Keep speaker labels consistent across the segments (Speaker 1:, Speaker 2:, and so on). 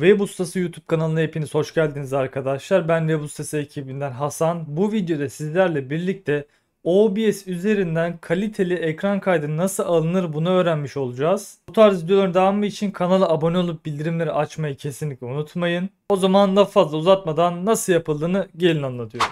Speaker 1: Web Ustası YouTube kanalına hepiniz hoş geldiniz arkadaşlar. Ben Web Ustası ekibinden Hasan. Bu videoda sizlerle birlikte OBS üzerinden kaliteli ekran kaydı nasıl alınır bunu öğrenmiş olacağız. Bu tarz videoların devamı için kanala abone olup bildirimleri açmayı kesinlikle unutmayın. O zaman daha fazla uzatmadan nasıl yapıldığını gelin anlatıyorum.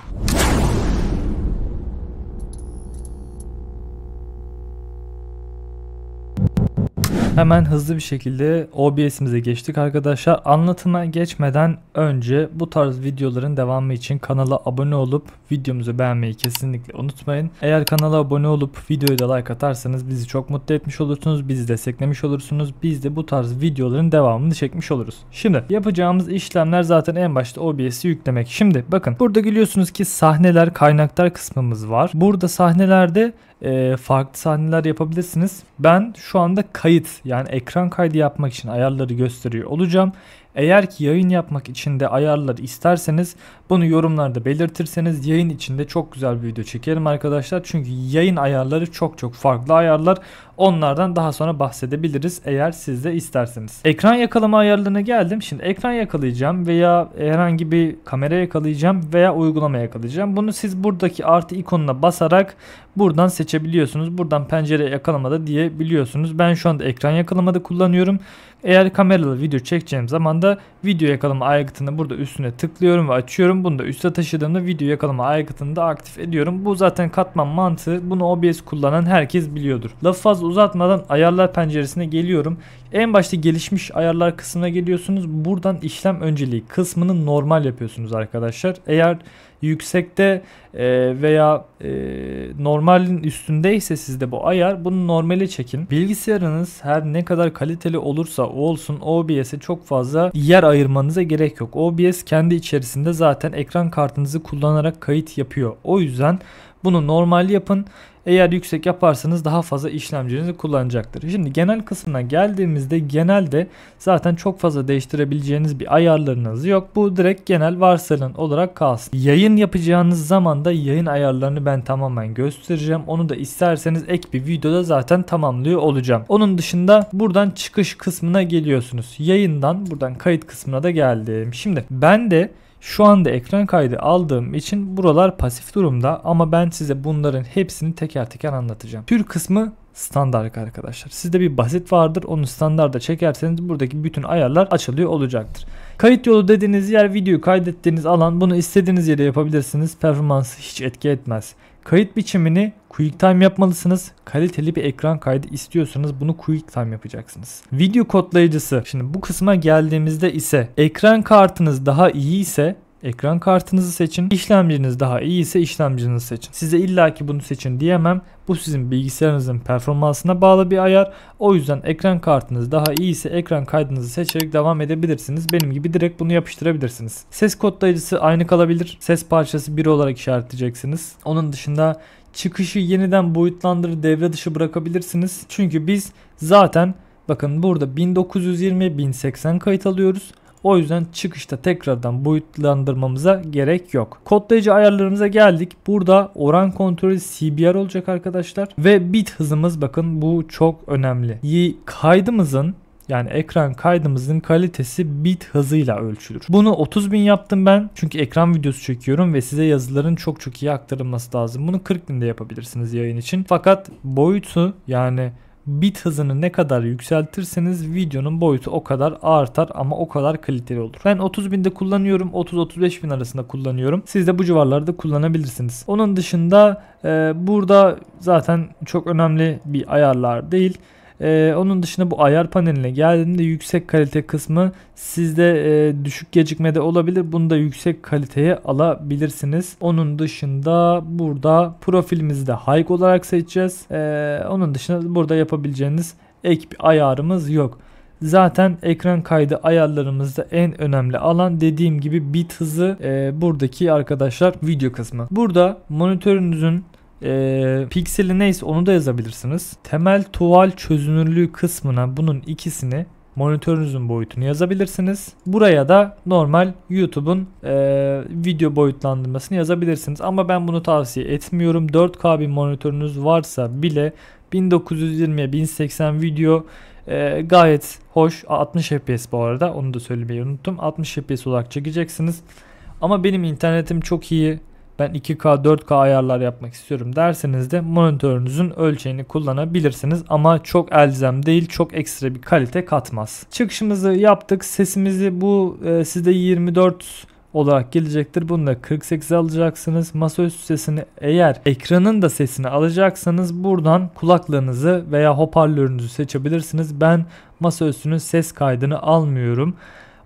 Speaker 1: Hemen hızlı bir şekilde OBS'imize geçtik arkadaşlar. Anlatıma geçmeden önce bu tarz videoların devamı için kanala abone olup videomuzu beğenmeyi kesinlikle unutmayın. Eğer kanala abone olup videoya da like atarsanız bizi çok mutlu etmiş olursunuz. Bizi desteklemiş olursunuz. Biz de bu tarz videoların devamını çekmiş oluruz. Şimdi yapacağımız işlemler zaten en başta OBS'i yüklemek. Şimdi bakın burada biliyorsunuz ki sahneler kaynaklar kısmımız var. Burada sahnelerde e, farklı sahneler yapabilirsiniz. Ben şu anda kayıt yani ekran kaydı yapmak için ayarları gösteriyor olacağım. Eğer ki yayın yapmak için de ayarları isterseniz bunu yorumlarda belirtirseniz yayın içinde çok güzel bir video çekerim arkadaşlar. Çünkü yayın ayarları çok çok farklı ayarlar. Onlardan daha sonra bahsedebiliriz eğer siz de isterseniz. Ekran yakalama ayarlarına geldim. Şimdi ekran yakalayacağım veya herhangi bir kamera yakalayacağım veya uygulama yakalayacağım. Bunu siz buradaki artı ikonuna basarak buradan seçebiliyorsunuz. Buradan pencere yakalamada diyebiliyorsunuz. Ben şu anda ekran yakalamada kullanıyorum. Eğer kameralı video çekeceğim zaman anda video yakalama aygıtını burada üstüne tıklıyorum ve açıyorum. Bunu da üste taşıdığımda video yakalama aygıtını da aktif ediyorum. Bu zaten katman mantığı. Bunu OBS kullanan herkes biliyordur. Lafı fazla uzatmadan ayarlar penceresine geliyorum. En başta gelişmiş ayarlar kısmına geliyorsunuz. Buradan işlem önceliği kısmını normal yapıyorsunuz arkadaşlar. Eğer yüksekte e, veya e, normalin üstündeyse sizde bu ayar bunu normale çekin. Bilgisayarınız her ne kadar kaliteli olursa olsun OBS'e çok fazla yer ayırmanıza gerek yok. OBS kendi içerisinde zaten ekran kartınızı kullanarak kayıt yapıyor. O yüzden bunu normal yapın. Eğer yüksek yaparsanız daha fazla işlemcinizi kullanacaktır. Şimdi genel kısmına geldiğimizde genelde zaten çok fazla değiştirebileceğiniz bir ayarlarınız yok. Bu direkt genel varsayılan olarak kalsın. Yayın yapacağınız zaman da yayın ayarlarını ben tamamen göstereceğim. Onu da isterseniz ek bir videoda zaten tamamlıyor olacağım. Onun dışında buradan çıkış kısmına geliyorsunuz. Yayından buradan kayıt kısmına da geldim. Şimdi ben de şu anda ekran kaydı aldığım için buralar pasif durumda ama ben size bunların hepsini teker teker anlatacağım. Pür kısmı standart arkadaşlar. Sizde bir basit vardır. Onu standarda çekerseniz buradaki bütün ayarlar açılıyor olacaktır. Kayıt yolu dediğiniz yer videoyu kaydettiğiniz alan. Bunu istediğiniz yere yapabilirsiniz. Performansı hiç etki etmez. Kayıt biçimini QuickTime yapmalısınız. Kaliteli bir ekran kaydı istiyorsanız bunu QuickTime yapacaksınız. Video kodlayıcısı. Şimdi bu kısma geldiğimizde ise ekran kartınız daha iyi ise ekran kartınızı seçin. İşlemciniz daha iyi ise işlemcinizi seçin. Size illaki bunu seçin diyemem. Bu sizin bilgisayarınızın performansına bağlı bir ayar. O yüzden ekran kartınız daha iyi ise ekran kaydınızı seçerek devam edebilirsiniz. Benim gibi direkt bunu yapıştırabilirsiniz. Ses kodlayıcısı aynı kalabilir. Ses parçası 1 olarak işaretleyeceksiniz. Onun dışında çıkışı yeniden boyutlandırı devre dışı bırakabilirsiniz. Çünkü biz zaten bakın burada 1920 1080 kayıt alıyoruz. O yüzden çıkışta tekrardan boyutlandırmamıza gerek yok. Kodlayıcı ayarlarımıza geldik. Burada oran kontrolü CBR olacak arkadaşlar. Ve bit hızımız bakın bu çok önemli. Kaydımızın yani ekran kaydımızın kalitesi bit hızıyla ölçülür. Bunu 30.000 yaptım ben. Çünkü ekran videosu çekiyorum ve size yazıların çok çok iyi aktarılması lazım. Bunu 40.000'de yapabilirsiniz yayın için. Fakat boyutu yani bit hızını ne kadar yükseltirseniz videonun boyutu o kadar artar ama o kadar kaliteli olur. Ben 30 binde kullanıyorum. 30-35 bin arasında kullanıyorum. Siz de bu civarlarda kullanabilirsiniz. Onun dışında e, burada zaten çok önemli bir ayarlar değil. Ee, onun dışında bu ayar paneline geldiğinde yüksek kalite kısmı sizde e, düşük gecikmede olabilir. Bunu da yüksek kaliteye alabilirsiniz. Onun dışında burada profilimizi de high olarak seçeceğiz. Ee, onun dışında burada yapabileceğiniz ek bir ayarımız yok. Zaten ekran kaydı ayarlarımızda en önemli alan dediğim gibi bit hızı e, buradaki arkadaşlar video kısmı. Burada monitörünüzün e, pikseli neyse onu da yazabilirsiniz. Temel tuval çözünürlüğü kısmına bunun ikisini monitörünüzün boyutunu yazabilirsiniz. Buraya da normal YouTube'un e, video boyutlandırmasını yazabilirsiniz. Ama ben bunu tavsiye etmiyorum. 4K bir monitörünüz varsa bile 1920'ye 1080 video e, gayet hoş. 60 FPS bu arada onu da söylemeyi unuttum. 60 FPS olarak çekeceksiniz. Ama benim internetim çok iyi ben 2K 4K ayarlar yapmak istiyorum derseniz de monitörünüzün ölçeğini kullanabilirsiniz ama çok elzem değil çok ekstra bir kalite katmaz. Çıkışımızı yaptık sesimizi bu e, sizde 24 olarak gelecektir. Bunu da 48 alacaksınız. Masaüstü sesini eğer ekranın da sesini alacaksanız buradan kulaklığınızı veya hoparlörünüzü seçebilirsiniz. Ben masaüstünün ses kaydını almıyorum.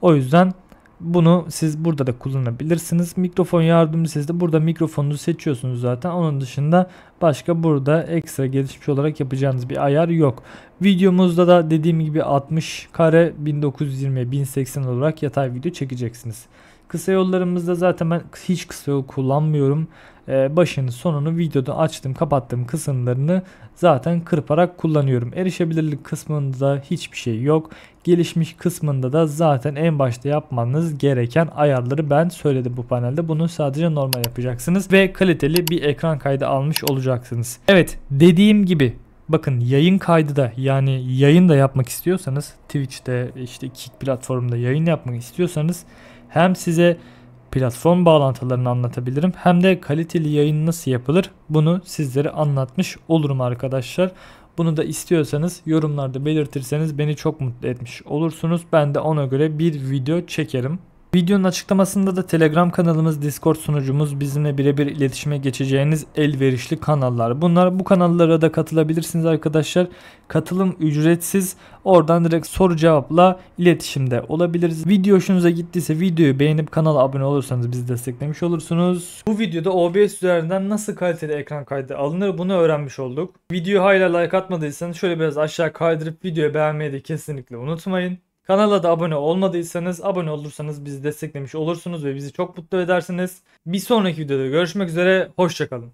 Speaker 1: O yüzden bunu siz burada da kullanabilirsiniz. Mikrofon yardımcısı da burada mikrofonunu seçiyorsunuz zaten. Onun dışında Başka burada ekstra gelişmiş olarak yapacağınız bir ayar yok. Videomuzda da dediğim gibi 60 kare 1920 1080 olarak yatay video çekeceksiniz. Kısa yollarımızda zaten ben hiç kısa yol kullanmıyorum. Ee, başını sonunu videoda açtım kapattım kısımlarını zaten kırparak kullanıyorum. Erişebilirlik kısmında hiçbir şey yok. Gelişmiş kısmında da zaten en başta yapmanız gereken ayarları ben söyledim bu panelde. Bunu sadece normal yapacaksınız ve kaliteli bir ekran kaydı almış olacaksınız olacaksınız. Evet dediğim gibi bakın yayın kaydı da yani yayın da yapmak istiyorsanız Twitch'te işte Kick platformunda yayın yapmak istiyorsanız hem size platform bağlantılarını anlatabilirim hem de kaliteli yayın nasıl yapılır bunu sizlere anlatmış olurum arkadaşlar. Bunu da istiyorsanız yorumlarda belirtirseniz beni çok mutlu etmiş olursunuz. Ben de ona göre bir video çekerim. Videonun açıklamasında da Telegram kanalımız, Discord sunucumuz, bizimle birebir iletişime geçeceğiniz elverişli kanallar. Bunlar bu kanallara da katılabilirsiniz arkadaşlar. Katılım ücretsiz. Oradan direkt soru cevapla iletişimde olabiliriz. Video hoşunuza gittiyse videoyu beğenip kanala abone olursanız bizi desteklemiş olursunuz. Bu videoda OBS üzerinden nasıl kaliteli ekran kaydı alınır bunu öğrenmiş olduk. Videoya hala like atmadıysanız şöyle biraz aşağı kaydırıp videoyu beğenmeyi de kesinlikle unutmayın. Kanala da abone olmadıysanız abone olursanız bizi desteklemiş olursunuz ve bizi çok mutlu edersiniz. Bir sonraki videoda görüşmek üzere. Hoşçakalın.